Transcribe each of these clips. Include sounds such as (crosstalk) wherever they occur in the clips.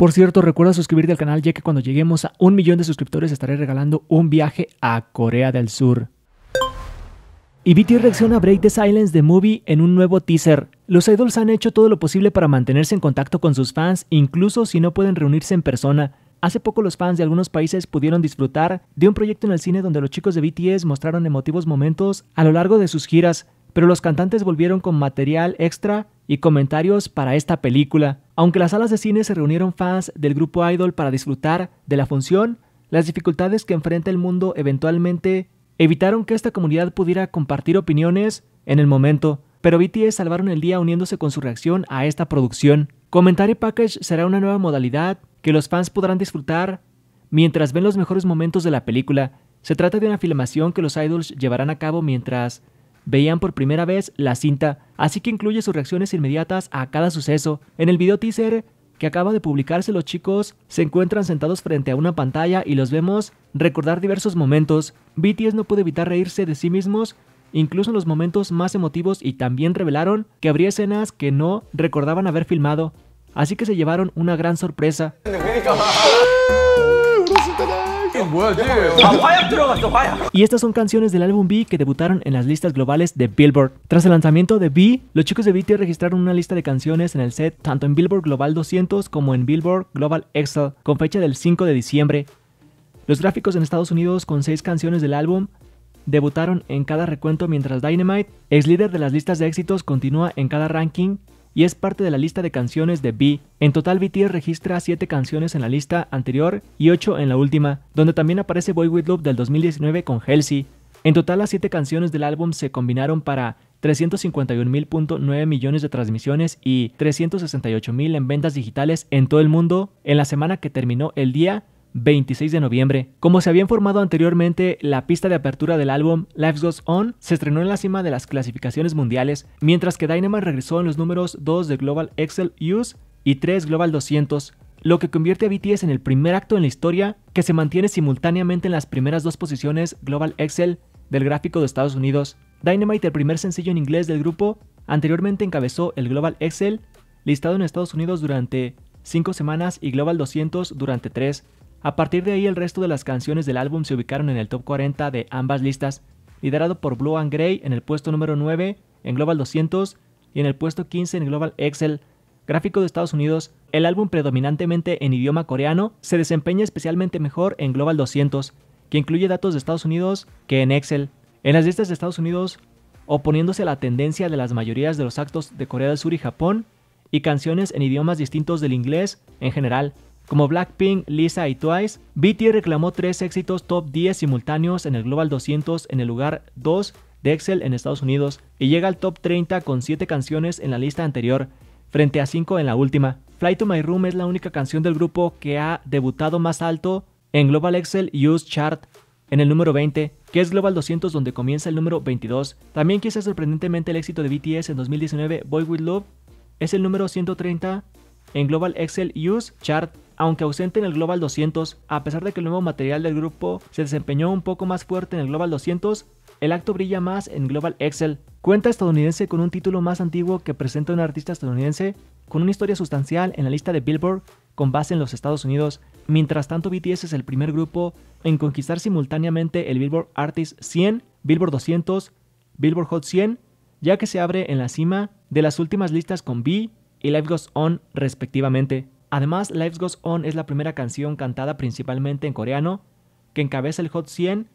Por cierto, recuerda suscribirte al canal ya que cuando lleguemos a un millón de suscriptores estaré regalando un viaje a Corea del Sur. Y e BTS reacciona a Break the Silence The Movie en un nuevo teaser. Los idols han hecho todo lo posible para mantenerse en contacto con sus fans, incluso si no pueden reunirse en persona. Hace poco los fans de algunos países pudieron disfrutar de un proyecto en el cine donde los chicos de BTS mostraron emotivos momentos a lo largo de sus giras, pero los cantantes volvieron con material extra y comentarios para esta película. Aunque las salas de cine se reunieron fans del grupo Idol para disfrutar de la función, las dificultades que enfrenta el mundo eventualmente evitaron que esta comunidad pudiera compartir opiniones en el momento, pero BTS salvaron el día uniéndose con su reacción a esta producción. Commentary Package será una nueva modalidad que los fans podrán disfrutar mientras ven los mejores momentos de la película. Se trata de una filmación que los idols llevarán a cabo mientras veían por primera vez la cinta, así que incluye sus reacciones inmediatas a cada suceso. En el video teaser que acaba de publicarse, los chicos se encuentran sentados frente a una pantalla y los vemos recordar diversos momentos. BTS no pudo evitar reírse de sí mismos, incluso en los momentos más emotivos, y también revelaron que habría escenas que no recordaban haber filmado. Así que se llevaron una gran sorpresa. (laughs) Y estas son canciones del álbum B que debutaron en las listas globales de Billboard. Tras el lanzamiento de B, los chicos de BTS registraron una lista de canciones en el set tanto en Billboard Global 200 como en Billboard Global Excel con fecha del 5 de diciembre. Los gráficos en Estados Unidos con 6 canciones del álbum debutaron en cada recuento mientras Dynamite, ex líder de las listas de éxitos, continúa en cada ranking y es parte de la lista de canciones de B. En total, BTS registra 7 canciones en la lista anterior y 8 en la última, donde también aparece Boy With Love del 2019 con Halsey. En total, las 7 canciones del álbum se combinaron para 351.9 millones de transmisiones y 368.000 en ventas digitales en todo el mundo en la semana que terminó el día 26 de noviembre. Como se había informado anteriormente, la pista de apertura del álbum Life Goes On se estrenó en la cima de las clasificaciones mundiales, mientras que Dynamite regresó en los números 2 de Global Excel Use y 3 Global 200, lo que convierte a BTS en el primer acto en la historia que se mantiene simultáneamente en las primeras dos posiciones Global Excel del gráfico de Estados Unidos. Dynamite, el primer sencillo en inglés del grupo, anteriormente encabezó el Global Excel listado en Estados Unidos durante 5 semanas y Global 200 durante 3. A partir de ahí el resto de las canciones del álbum se ubicaron en el top 40 de ambas listas, liderado por Blue and Grey en el puesto número 9 en Global 200 y en el puesto 15 en Global Excel. Gráfico de Estados Unidos, el álbum predominantemente en idioma coreano se desempeña especialmente mejor en Global 200, que incluye datos de Estados Unidos que en Excel. En las listas de Estados Unidos, oponiéndose a la tendencia de las mayorías de los actos de Corea del Sur y Japón, y canciones en idiomas distintos del inglés en general, como Blackpink, Lisa y Twice, BTS reclamó tres éxitos top 10 simultáneos en el Global 200 en el lugar 2 de Excel en Estados Unidos y llega al top 30 con 7 canciones en la lista anterior, frente a 5 en la última. Fly to My Room es la única canción del grupo que ha debutado más alto en Global Excel Use Chart en el número 20, que es Global 200 donde comienza el número 22. También quizás sorprendentemente el éxito de BTS en 2019, Boy With Love, es el número 130 en Global Excel Use Chart aunque ausente en el Global 200, a pesar de que el nuevo material del grupo se desempeñó un poco más fuerte en el Global 200, el acto brilla más en Global Excel, cuenta estadounidense con un título más antiguo que presenta un artista estadounidense con una historia sustancial en la lista de Billboard con base en los Estados Unidos. Mientras tanto, BTS es el primer grupo en conquistar simultáneamente el Billboard Artist 100, Billboard 200, Billboard Hot 100, ya que se abre en la cima de las últimas listas con B y Life Goes On respectivamente. Además, Life Goes On es la primera canción cantada principalmente en coreano que encabeza el Hot 100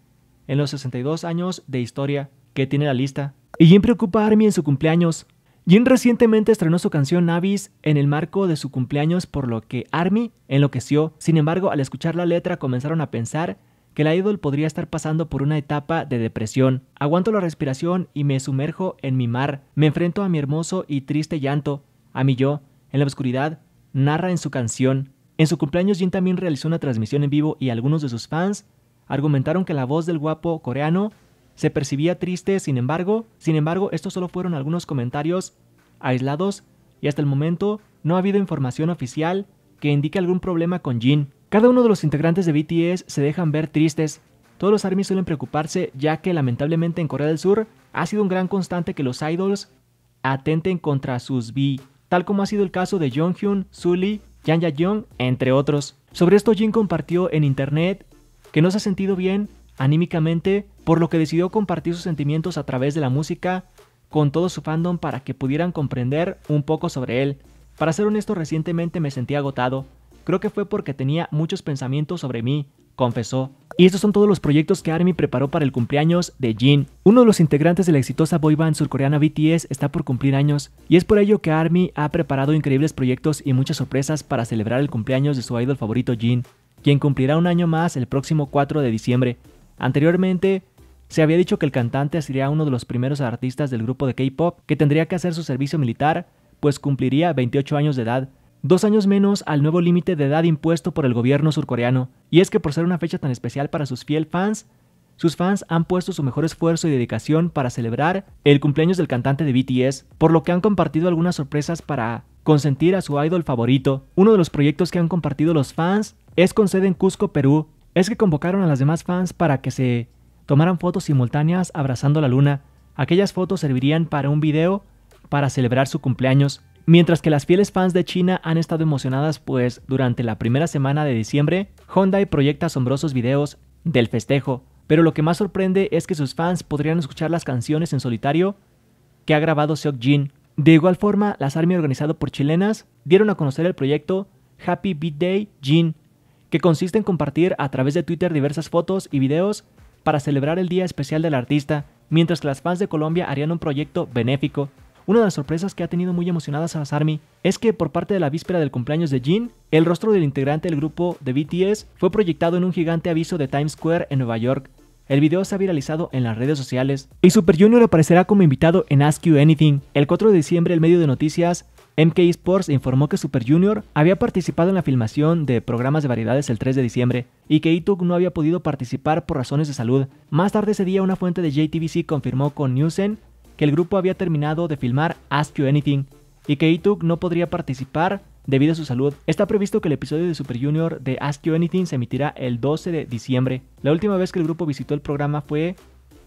en los 62 años de historia que tiene la lista. Y Jin preocupa a Army en su cumpleaños. Jin recientemente estrenó su canción Navis en el marco de su cumpleaños, por lo que Army enloqueció. Sin embargo, al escuchar la letra comenzaron a pensar que la idol podría estar pasando por una etapa de depresión. Aguanto la respiración y me sumerjo en mi mar. Me enfrento a mi hermoso y triste llanto, a mi yo, en la oscuridad, narra en su canción. En su cumpleaños, Jin también realizó una transmisión en vivo y algunos de sus fans argumentaron que la voz del guapo coreano se percibía triste, sin embargo, sin embargo, estos solo fueron algunos comentarios aislados y hasta el momento no ha habido información oficial que indique algún problema con Jin. Cada uno de los integrantes de BTS se dejan ver tristes. Todos los ARMY suelen preocuparse ya que lamentablemente en Corea del Sur ha sido un gran constante que los idols atenten contra sus B tal como ha sido el caso de Jonghyun, Sully, Yang Ya-jung, entre otros. Sobre esto Jin compartió en internet que no se ha sentido bien anímicamente, por lo que decidió compartir sus sentimientos a través de la música con todo su fandom para que pudieran comprender un poco sobre él. Para ser honesto, recientemente me sentí agotado. Creo que fue porque tenía muchos pensamientos sobre mí, confesó. Y estos son todos los proyectos que Army preparó para el cumpleaños de Jin. Uno de los integrantes de la exitosa boyband surcoreana BTS está por cumplir años, y es por ello que Army ha preparado increíbles proyectos y muchas sorpresas para celebrar el cumpleaños de su idol favorito Jin, quien cumplirá un año más el próximo 4 de diciembre. Anteriormente, se había dicho que el cantante sería uno de los primeros artistas del grupo de K-pop que tendría que hacer su servicio militar, pues cumpliría 28 años de edad, dos años menos al nuevo límite de edad impuesto por el gobierno surcoreano. Y es que por ser una fecha tan especial para sus fiel fans, sus fans han puesto su mejor esfuerzo y dedicación para celebrar el cumpleaños del cantante de BTS, por lo que han compartido algunas sorpresas para consentir a su idol favorito. Uno de los proyectos que han compartido los fans es con sede en Cusco, Perú. Es que convocaron a las demás fans para que se tomaran fotos simultáneas abrazando la luna. Aquellas fotos servirían para un video para celebrar su cumpleaños. Mientras que las fieles fans de China han estado emocionadas, pues durante la primera semana de diciembre, Hyundai proyecta asombrosos videos del festejo, pero lo que más sorprende es que sus fans podrían escuchar las canciones en solitario que ha grabado Seokjin. De igual forma, las Army organizado por chilenas dieron a conocer el proyecto Happy Day Jin, que consiste en compartir a través de Twitter diversas fotos y videos para celebrar el día especial del artista, mientras que las fans de Colombia harían un proyecto benéfico una de las sorpresas que ha tenido muy emocionadas a las ARMY es que por parte de la víspera del cumpleaños de Jin, el rostro del integrante del grupo de BTS fue proyectado en un gigante aviso de Times Square en Nueva York. El video se ha viralizado en las redes sociales y Super Junior aparecerá como invitado en Ask You Anything. El 4 de diciembre, el medio de noticias MK Sports informó que Super Junior había participado en la filmación de programas de variedades el 3 de diciembre y que Ituk e no había podido participar por razones de salud. Más tarde ese día, una fuente de JTBC confirmó con Newsen que el grupo había terminado de filmar Ask You Anything y que Ituk e no podría participar debido a su salud. Está previsto que el episodio de Super Junior de Ask You Anything se emitirá el 12 de diciembre. La última vez que el grupo visitó el programa fue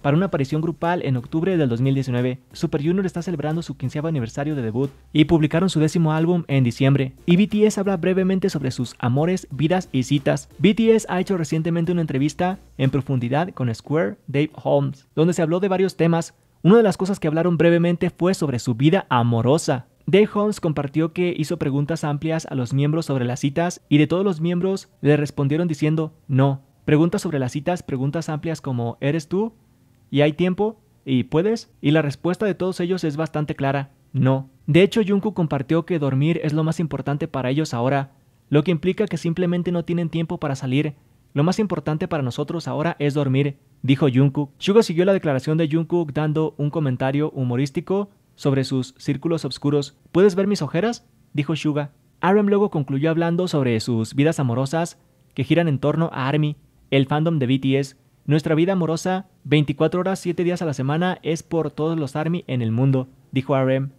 para una aparición grupal en octubre del 2019. Super Junior está celebrando su 15 aniversario de debut y publicaron su décimo álbum en diciembre. Y BTS habla brevemente sobre sus amores, vidas y citas. BTS ha hecho recientemente una entrevista en profundidad con Square Dave Holmes, donde se habló de varios temas una de las cosas que hablaron brevemente fue sobre su vida amorosa. Dave Holmes compartió que hizo preguntas amplias a los miembros sobre las citas y de todos los miembros le respondieron diciendo no. Preguntas sobre las citas, preguntas amplias como ¿eres tú? ¿Y hay tiempo? ¿Y puedes? Y la respuesta de todos ellos es bastante clara, no. De hecho, Junku compartió que dormir es lo más importante para ellos ahora, lo que implica que simplemente no tienen tiempo para salir lo más importante para nosotros ahora es dormir, dijo Jungkook. Suga siguió la declaración de Jungkook dando un comentario humorístico sobre sus círculos oscuros. ¿Puedes ver mis ojeras? dijo Suga. RM luego concluyó hablando sobre sus vidas amorosas que giran en torno a ARMY, el fandom de BTS. Nuestra vida amorosa, 24 horas 7 días a la semana, es por todos los ARMY en el mundo, dijo RM.